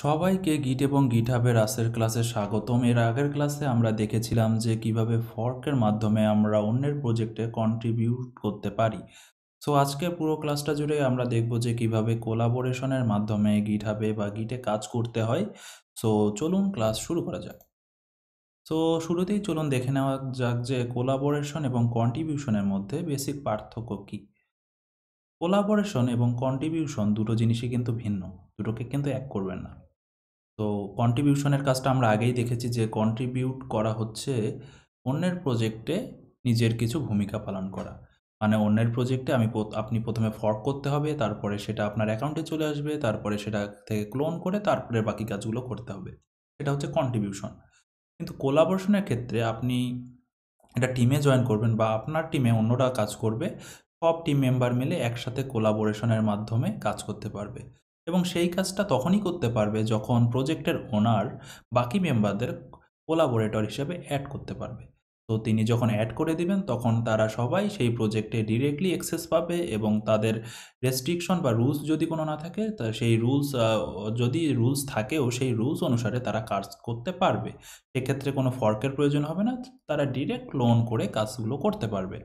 সবাইকে গিট এবং গিট হাবের আসের ক্লাসে স্বাগতম এর আগের ক্লাসে আমরা দেখেছিলাম যে কিভাবে ফর্কের মাধ্যমে আমরা অন্যের প্রজেক্টে কন্ট্রিবিউট করতে পারি সো আজকে পুরো ক্লাসটা জুড়ে আমরা দেখব যে কিভাবে কোলাবোরেশনের মাধ্যমে গিট হাবে বা গিটে কাজ করতে হয় সো চলুন ক্লাস শুরু করা যাক সো শুরুতেই চলুন দেখে নেওয়া যাক যে কোলাবোরেশন এবং কন্ট্রিবিউশনের মধ্যে বেসিক পার্থক্য কী কোলাবোরেশন এবং কন্ট্রিবিউশন দুটো জিনিসই কিন্তু ভিন্ন দুটোকে কিন্তু এক করবেন না তো কন্ট্রিবিউশনের কাজটা আমরা আগেই দেখেছি যে কন্ট্রিবিউট করা হচ্ছে অন্যের প্রজেক্টে নিজের কিছু ভূমিকা পালন করা মানে অন্যের প্রজেক্টে আমি আপনি প্রথমে ফর্ক করতে হবে তারপরে সেটা আপনার অ্যাকাউন্টে চলে আসবে তারপরে সেটা থেকে ক্লোন করে তারপরে বাকি কাজগুলো করতে হবে সেটা হচ্ছে কন্ট্রিবিউশন কিন্তু কোলাবোরেশনের ক্ষেত্রে আপনি এটা টিমে জয়েন করবেন বা আপনার টিমে অন্যরা কাজ করবে সব টিম মেম্বার মিলে একসাথে কোলাবোরেশনের মাধ্যমে কাজ করতে পারবে এবং সেই কাজটা তখনই করতে পারবে যখন প্রজেক্টের ওনার বাকি মেম্বারদের কোলাবোরেটর হিসেবে অ্যাড করতে পারবে তো তিনি যখন অ্যাড করে দিবেন তখন তারা সবাই সেই প্রজেক্টে ডিরেক্টলি অ্যাক্সেস পাবে এবং তাদের রেস্ট্রিকশন বা রুলস যদি কোনো না থাকে তা সেই রুলস যদি রুলস থাকেও সেই রুলস অনুসারে তারা কাজ করতে পারবে সেক্ষেত্রে কোনো ফর্কের প্রয়োজন হবে না তারা ডিরেক্ট লোন করে কাজগুলো করতে পারবে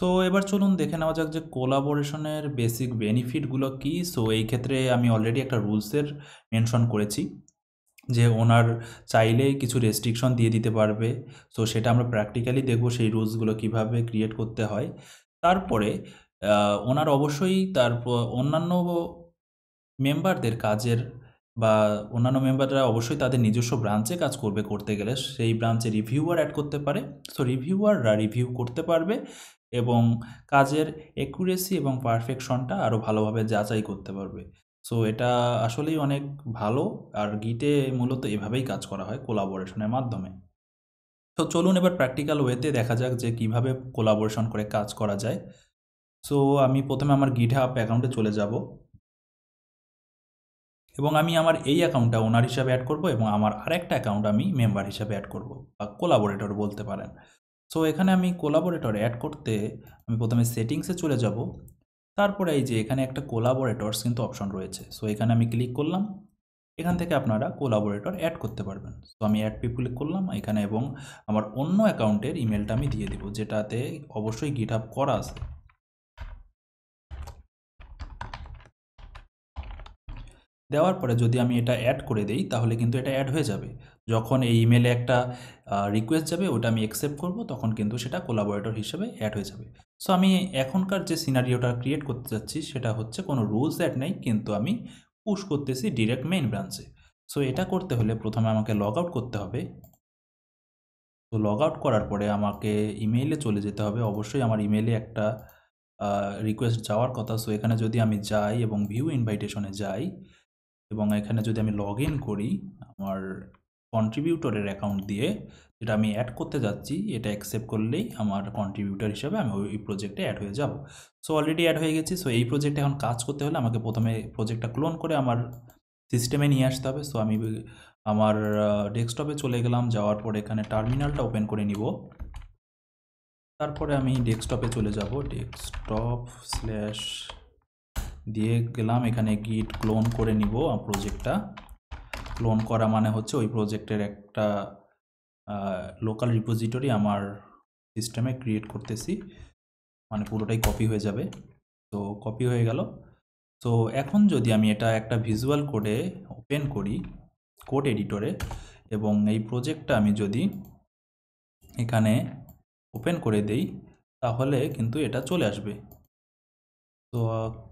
সো এবার চলুন দেখে নেওয়া যাক যে কোলাবোরেশনের বেসিক বেনিফিটগুলো কি সো এই ক্ষেত্রে আমি অলরেডি একটা রুলসের মেনশন করেছি যে ওনার চাইলে কিছু রেস্ট্রিকশন দিয়ে দিতে পারবে সো সেটা আমরা প্র্যাকটিক্যালি দেখব সেই রুলসগুলো কিভাবে ক্রিয়েট করতে হয় তারপরে ওনার অবশ্যই তার অন্যান্য মেম্বারদের কাজের বা অন্যান্য মেম্বাররা অবশ্যই তাদের নিজস্ব ব্রাঞ্চে কাজ করবে করতে গেলে সেই ব্রাঞ্চে রিভিউয়ার অ্যাড করতে পারে সো রিভিউয়াররা রিভিউ করতে পারবে এবং কাজের অ্যাকুরেসি এবং পারফেকশনটা আরও ভালোভাবে যাচাই করতে পারবে সো এটা আসলেই অনেক ভালো আর গিটে মূলত এভাবেই কাজ করা হয় কোলাবোরেশনের মাধ্যমে তো চলুন এবার প্র্যাকটিক্যাল ওয়েতে দেখা যাক যে কিভাবে কোলাবোরেশন করে কাজ করা যায় সো আমি প্রথমে আমার গিট হাব অ্যাকাউন্টে চলে যাব এবং আমি আমার এই অ্যাকাউন্টটা ওনার হিসাবে অ্যাড করব এবং আমার আরেকটা অ্যাকাউন্ট আমি মেম্বার হিসাবে অ্যাড করব বা কোলাবোরেটর বলতে পারেন সো এখানে আমি কোলাবোরেটর অ্যাড করতে আমি প্রথমে সেটিংসে চলে যাব তারপরে এই যে এখানে একটা কোলাবোরেটরস কিন্তু অপশন রয়েছে সো এখানে আমি ক্লিক করলাম এখান থেকে আপনারা কোলাবোরেটর অ্যাড করতে পারবেন তো আমি অ্যাড ক্লিক করলাম এখানে এবং আমার অন্য অ্যাকাউন্টের ইমেলটা আমি দিয়ে দিব যেটাতে অবশ্যই গিট আপ করা আছে দেওয়ার পরে যদি আমি এটা অ্যাড করে দেই তাহলে কিন্তু এটা অ্যাড হয়ে যাবে যখন এই ইমেলে একটা রিকোয়েস্ট যাবে ওটা আমি অ্যাকসেপ্ট করব তখন কিন্তু সেটা কোলাবোরেটর হিসেবে অ্যাড হয়ে যাবে সো আমি এখনকার যে সিনারিওটা ক্রিয়েট করতে যাচ্ছি সেটা হচ্ছে কোনো রুলস অ্যাড নেই কিন্তু আমি পুশ করতেছি ডিরেক্ট মেইন ব্রাঞ্চে সো এটা করতে হলে প্রথমে আমাকে লগ আউট করতে হবে তো লগ আউট করার পরে আমাকে ইমেইলে চলে যেতে হবে অবশ্যই আমার ইমেইলে একটা রিকোয়েস্ট যাওয়ার কথা সো এখানে যদি আমি যাই এবং ভিউ ইনভাইটেশনে যাই এবং এখানে যদি আমি লগ ইন করি আমার কন্ট্রিবিউটরের অ্যাকাউন্ট দিয়ে যেটা আমি অ্যাড করতে যাচ্ছি এটা অ্যাকসেপ্ট করলেই আমার কন্ট্রিবিউটার হিসাবে আমি ওই প্রজেক্টে অ্যাড হয়ে যাব সো অলরেডি অ্যাড হয়ে গেছি সো এই প্রজেক্টে এখন কাজ করতে হলে আমাকে প্রথমে প্রজেক্টটা ক্লোন করে আমার সিস্টেমে নিয়ে আসতে হবে সো আমি আমার ডেস্কটপে চলে গেলাম যাওয়ার পর এখানে টার্মিনালটা ওপেন করে নিব তারপরে আমি ডেস্কটপে চলে যাব ডেস্কটপ স্ল্যাশ দিয়ে গেলাম এখানে গিট ক্লোন করে নিব প্রজেক্টটা ক্লোন করা মানে হচ্ছে ওই প্রজেক্টের একটা লোকাল রিপোজিটরি আমার সিস্টেমে ক্রিয়েট করতেছি মানে পুরোটাই কপি হয়ে যাবে তো কপি হয়ে গেল তো এখন যদি আমি এটা একটা ভিজুয়াল কোডে ওপেন করি কোড এডিটরে এবং এই প্রজেক্টটা আমি যদি এখানে ওপেন করে দেই তাহলে কিন্তু এটা চলে আসবে তো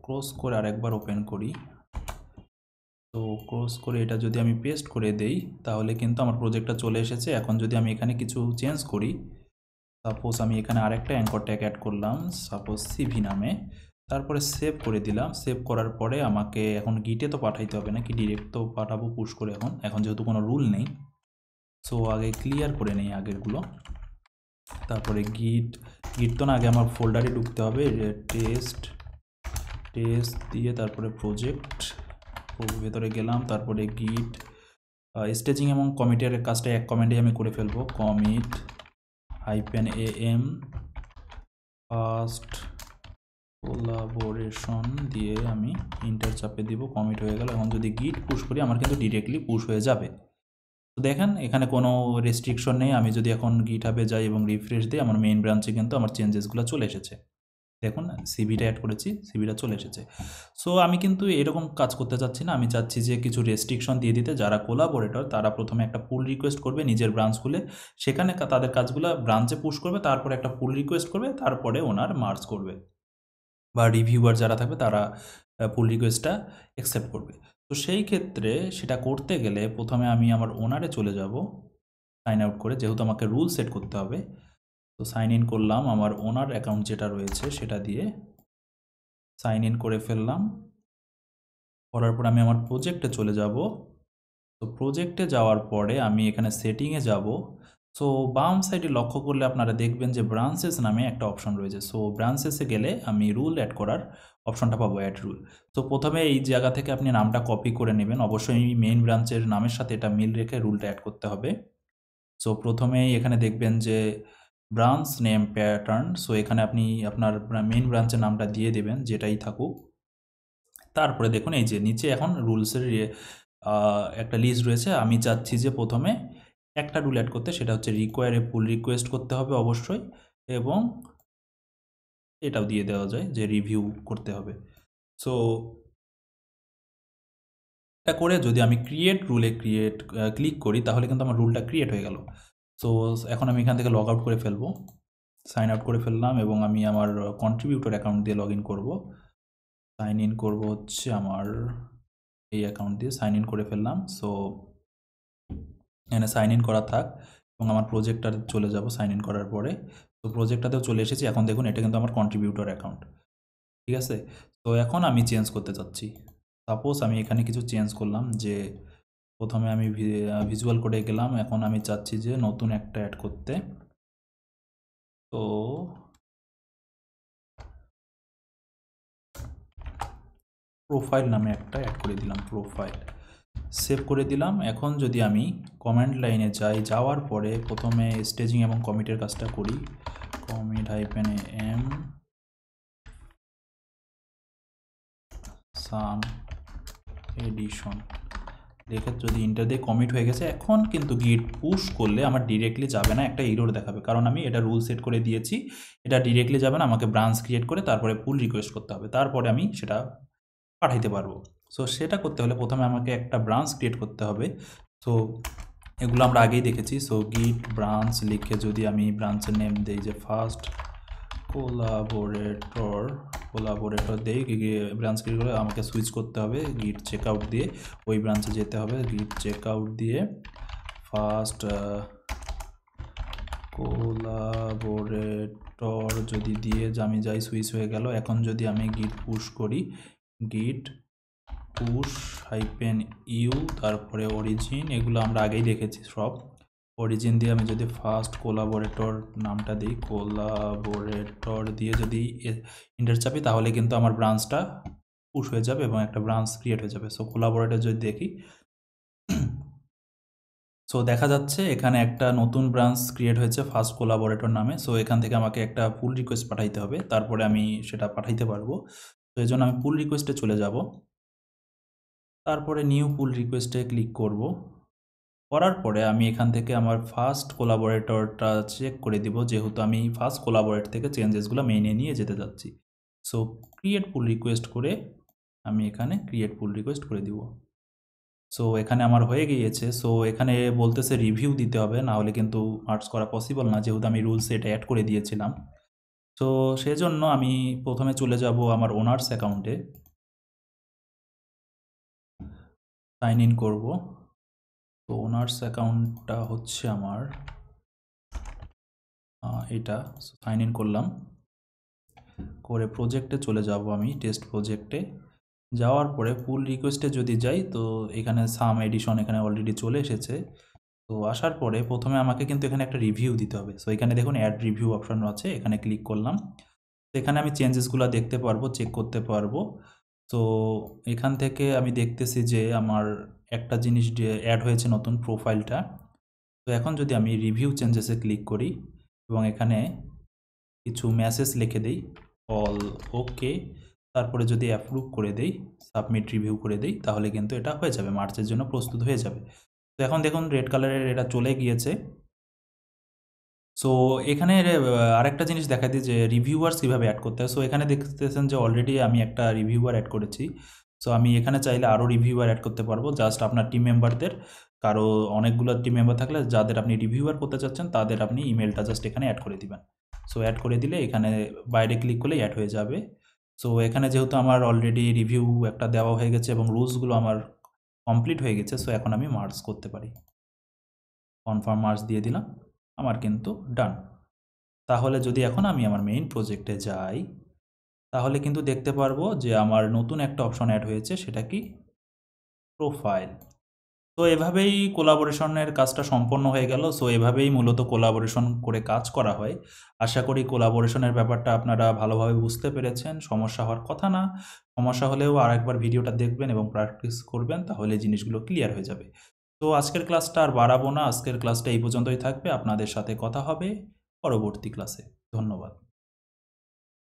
ক্লোজ করে আরেকবার ওপেন করি তো ক্রস করে এটা যদি আমি পেস্ট করে দেই তাহলে কিন্তু আমার প্রজেক্টটা চলে এসেছে এখন যদি আমি এখানে কিছু চেঞ্জ করি সাপোজ আমি এখানে আরেকটা অ্যাঙ্কর ট্যাগ অ্যাড করলাম সাপোজ সিভি নামে তারপরে সেভ করে দিলাম সেভ করার পরে আমাকে এখন গিটে তো পাঠাইতে হবে না কি ডিরেক্ট তো পাঠাবো পুশ করে এখন এখন যেহেতু কোনো রুল নেই সো আগে ক্লিয়ার করে নেই আগেরগুলো তারপরে গিট গিট তো না আগে আমার ফোল্ডারে ঢুকতে হবে টেস্ট টেস্ট দিয়ে তারপরে প্রজেক্ট ভেতরে গেলাম তারপরে গিট স্টেচিং এবং কমিটের কাজটা এক কমেন্টে আমি করে ফেলবো commit hyphen A M first collaboration দিয়ে আমি ইন্টার চাপে দিব কমিট হয়ে গেল এখন যদি গিট পুশ করি আমার কিন্তু ডিরেক্টলি পুশ হয়ে যাবে তো দেখেন এখানে কোনো রেস্ট্রিকশন নেই আমি যদি এখন গিট হাবে যাই এবং রিফ্রেশ দিই আমার মেইন ব্রাঞ্চে কিন্তু আমার চেঞ্জেসগুলো চলে এসেছে দেখুন সিভিটা অ্যাড করেছি সিভিটা চলে এসেছে সো আমি কিন্তু এরকম কাজ করতে চাচ্ছি না আমি চাচ্ছি যে কিছু রেস্ট্রিকশন দিয়ে দিতে যারা কোলাবোরেটর তারা প্রথমে একটা পুল রিকোয়েস্ট করবে নিজের ব্রাঞ্চ খুলে সেখানে তাদের কাজগুলো ব্রাঞ্চে পুশ করবে তারপরে একটা পুল রিকোয়েস্ট করবে তারপরে ওনার মার্চ করবে বা রিভিউয়ার যারা থাকবে তারা পুল রিকোয়েস্টটা অ্যাকসেপ্ট করবে তো সেই ক্ষেত্রে সেটা করতে গেলে প্রথমে আমি আমার ওনারে চলে যাব সাইন আউট করে যেহেতু আমাকে রুল সেট করতে হবে তো সাইন ইন করলাম আমার ওনার অ্যাকাউন্ট যেটা রয়েছে সেটা দিয়ে সাইন ইন করে ফেললাম করার পর আমি আমার প্রজেক্টে চলে যাব তো প্রজেক্টে যাওয়ার পরে আমি এখানে সেটিংয়ে যাব সো বাম সাইডে লক্ষ্য করলে আপনারা দেখবেন যে ব্রাঞ্চেস নামে একটা অপশন রয়েছে সো ব্রাঞ্চেসে গেলে আমি রুল অ্যাড করার অপশনটা পাবো অ্যাড রুল তো প্রথমে এই জায়গা থেকে আপনি নামটা কপি করে নেবেন অবশ্যই মেইন ব্রাঞ্চের নামের সাথে এটা মিল রেখে রুলটা অ্যাড করতে হবে সো প্রথমেই এখানে দেখবেন যে ব্রাঞ্চ নেম প্যাটার্ন সো এখানে আপনি আপনার মেন ব্রাঞ্চের নামটা দিয়ে দেবেন যেটাই থাকুক তারপরে দেখুন এই যে নিচে এখন রুলসের ইয়ে, একটা লিস্ট রয়েছে আমি চাচ্ছি যে প্রথমে একটা রুল অ্যাড করতে সেটা হচ্ছে রিকোয়ারে পুল রিকোয়েস্ট করতে হবে অবশ্যই এবং এটাও দিয়ে দেওয়া যায় যে রিভিউ করতে হবে সো এটা করে যদি আমি ক্রিয়েট রুলে ক্রিয়েট ক্লিক করি তাহলে কিন্তু আমার রুলটা ক্রিয়েট হয়ে গেল সো এখন আমি এখান থেকে লগ আউট করে ফেলবো সাইন আউট করে ফেললাম এবং আমি আমার কন্ট্রিবিউটর অ্যাকাউন্ট দিয়ে লগ ইন করবো সাইন ইন করবো হচ্ছে আমার এই অ্যাকাউন্ট দিয়ে সাইন ইন করে ফেললাম সো এখানে সাইন ইন করা থাক এবং আমার প্রজেক্টটাতে চলে যাব সাইন ইন করার পরে তো প্রজেক্টটাতেও চলে এসেছি এখন দেখুন এটা কিন্তু আমার কন্ট্রিবিউটর অ্যাকাউন্ট ঠিক আছে তো এখন আমি চেঞ্জ করতে চাচ্ছি সাপোজ আমি এখানে কিছু চেঞ্জ করলাম যে প্রথমে আমি ভিজুয়াল কোডে গেলাম এখন আমি চাচ্ছি যে নতুন একটা অ্যাড করতে তো প্রোফাইল নামে একটা অ্যাড করে দিলাম প্রোফাইল সেভ করে দিলাম এখন যদি আমি কমেন্ট লাইনে যাই যাওয়ার পরে প্রথমে স্টেজিং এবং কমিটের কাজটা করি commit hyphen M some addition এক্ষেত্রে যদি ইন্টার দিয়ে কমিট হয়ে গেছে এখন কিন্তু গিট পুশ করলে আমার ডিরেক্টলি যাবে না একটা ইরোর দেখাবে কারণ আমি এটা রুল সেট করে দিয়েছি এটা ডিরেক্টলি যাবে না আমাকে ব্রাঞ্চ ক্রিয়েট করে তারপরে পুল রিকোয়েস্ট করতে হবে তারপরে আমি সেটা পাঠাইতে পারবো সো সেটা করতে হলে প্রথমে আমাকে একটা ব্রাঞ্চ ক্রিয়েট করতে হবে সো এগুলো আমরা আগেই দেখেছি সো গিট ব্রাঞ্চ লিখে যদি আমি ব্রাঞ্চের নেম দিই যে ফার্স্ট কোলাবোরেটর কোলাবোরেটর দিয়ে ব্রাঞ্চ ক্রিয়েট করে আমাকে সুইচ করতে হবে গিট চেক আউট দিয়ে ওই ব্রাঞ্চে যেতে হবে গিট চেক আউট দিয়ে ফার্স্ট কোলাবোরেটর যদি দিয়ে আমি যাই সুইচ হয়ে গেল এখন যদি আমি গিট পুশ করি গিট পুশ হাইপেন ইউ তারপরে অরিজিন এগুলো আমরা আগেই দেখেছি সব অরিজিন দিয়ে আমি যদি ফার্স্ট কোলাবোরেটর নামটা দিই কোলাবোরেটর দিয়ে যদি ইন্টার চাপি তাহলে কিন্তু আমার ব্রাঞ্চটা পুশ হয়ে যাবে এবং একটা ব্রাঞ্চ ক্রিয়েট হয়ে যাবে সো কোলাবোরেটর যদি দেখি সো দেখা যাচ্ছে এখানে একটা নতুন ব্রাঞ্চ ক্রিয়েট হয়েছে ফার্স্ট কোলাবোরেটর নামে সো এখান থেকে আমাকে একটা পুল রিকোয়েস্ট পাঠাইতে হবে তারপরে আমি সেটা পাঠাইতে পারবো তো এই জন্য আমি পুল রিকোয়েস্টে চলে যাব তারপরে নিউ পুল রিকোয়েস্টে ক্লিক করব করার পরে আমি এখান থেকে আমার ফার্স্ট কোলাবোরেটরটা চেক করে দিব যেহেতু আমি ফার্স্ট কোলাবোরেট থেকে চেঞ্জেসগুলো মেনে নিয়ে যেতে যাচ্ছি সো ক্রিয়েট পুল রিকোয়েস্ট করে আমি এখানে ক্রিয়েট পুল রিকোয়েস্ট করে দিব সো এখানে আমার হয়ে গিয়েছে সো এখানে বলতেছে রিভিউ দিতে হবে না হলে কিন্তু মার্চ করা পসিবল না যেহেতু আমি রুলস এটা অ্যাড করে দিয়েছিলাম তো সেজন্য আমি প্রথমে চলে যাব আমার ওনার্স অ্যাকাউন্টে সাইন ইন করবো তো ওনার্স অ্যাকাউন্টটা হচ্ছে আমার এটা সাইন ইন করলাম করে প্রজেক্টে চলে যাব আমি টেস্ট প্রজেক্টে যাওয়ার পরে ফুল রিকোয়েস্টে যদি যাই তো এখানে সাম এডিশন এখানে অলরেডি চলে এসেছে তো আসার পরে প্রথমে আমাকে কিন্তু এখানে একটা রিভিউ দিতে হবে সো এখানে দেখুন অ্যাড রিভিউ অপশন আছে এখানে ক্লিক করলাম এখানে আমি চেঞ্জেসগুলো দেখতে পারবো চেক করতে পারবো তো এখান থেকে আমি দেখতেছি যে আমার একটা জিনিস অ্যাড হয়েছে নতুন প্রোফাইলটা তো এখন যদি আমি রিভিউ চেঞ্জেসে ক্লিক করি এবং এখানে কিছু মেসেজ লিখে দেই অল ওকে তারপরে যদি অ্যাপ্রুভ করে দেই সাবমিট রিভিউ করে দেই তাহলে কিন্তু এটা হয়ে যাবে মার্চের জন্য প্রস্তুত হয়ে যাবে তো এখন দেখুন রেড কালারের এটা চলে গিয়েছে সো এখানে আরেকটা জিনিস দেখা দিই যে রিভিউয়ার্স কীভাবে অ্যাড করতে হয় সো এখানে দেখতেছেন যে অলরেডি আমি একটা রিভিউয়ার অ্যাড করেছি সো আমি এখানে চাইলে আরও রিভিউয়ার অ্যাড করতে পারবো জাস্ট আপনার টিম মেম্বারদের কারো অনেকগুলো টিম মেম্বার থাকলে যাদের আপনি রিভিউয়ার করতে চাচ্ছেন তাদের আপনি ইমেলটা জাস্ট এখানে অ্যাড করে দিবেন সো অ্যাড করে দিলে এখানে বাইরে ক্লিক করলে অ্যাড হয়ে যাবে সো এখানে যেহেতু আমার অলরেডি রিভিউ একটা দেওয়া হয়ে গেছে এবং রুলসগুলো আমার কমপ্লিট হয়ে গেছে সো এখন আমি মার্কস করতে পারি কনফার্ম মার্চ দিয়ে দিলাম আমার কিন্তু ডান তাহলে যদি এখন আমি আমার মেইন প্রজেক্টে যাই তাহলে কিন্তু দেখতে পারবো যে আমার নতুন একটা অপশন অ্যাড হয়েছে সেটা কি প্রোফাইল তো এভাবেই কোলাবোরেশনের কাজটা সম্পন্ন হয়ে গেল সো এভাবেই মূলত কোলাবোরেশন করে কাজ করা হয় আশা করি কোলাবোরেশনের ব্যাপারটা আপনারা ভালোভাবে বুঝতে পেরেছেন সমস্যা হওয়ার কথা না সমস্যা হলেও আর একবার ভিডিওটা দেখবেন এবং প্র্যাকটিস করবেন তাহলে জিনিসগুলো ক্লিয়ার হয়ে যাবে তো আজকের ক্লাসটা আর বাড়াবো না আজকের ক্লাসটা এই পর্যন্তই থাকবে আপনাদের সাথে কথা হবে পরবর্তী ক্লাসে ধন্যবাদ